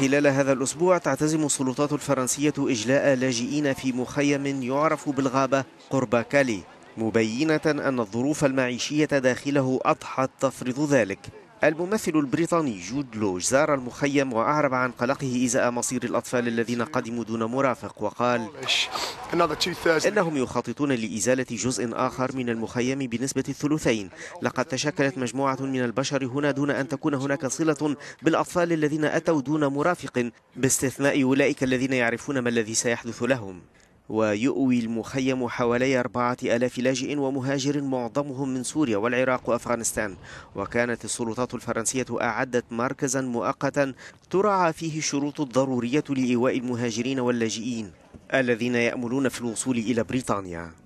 خلال هذا الأسبوع تعتزم السلطات الفرنسية إجلاء لاجئين في مخيم يعرف بالغابة قرب كالي مبينة أن الظروف المعيشية داخله أضحت تفرض ذلك الممثل البريطاني جود لوج زار المخيم وأعرب عن قلقه إزاء مصير الأطفال الذين قدموا دون مرافق وقال إنهم يخططون لإزالة جزء آخر من المخيم بنسبة الثلثين لقد تشكلت مجموعة من البشر هنا دون أن تكون هناك صلة بالأطفال الذين أتوا دون مرافق باستثناء أولئك الذين يعرفون ما الذي سيحدث لهم ويؤوي المخيم حوالي أربعة ألاف لاجئ ومهاجر معظمهم من سوريا والعراق وأفغانستان وكانت السلطات الفرنسية أعدت مركزا مؤقتا ترعى فيه الشروط الضرورية لإيواء المهاجرين واللاجئين الذين يأملون في الوصول إلى بريطانيا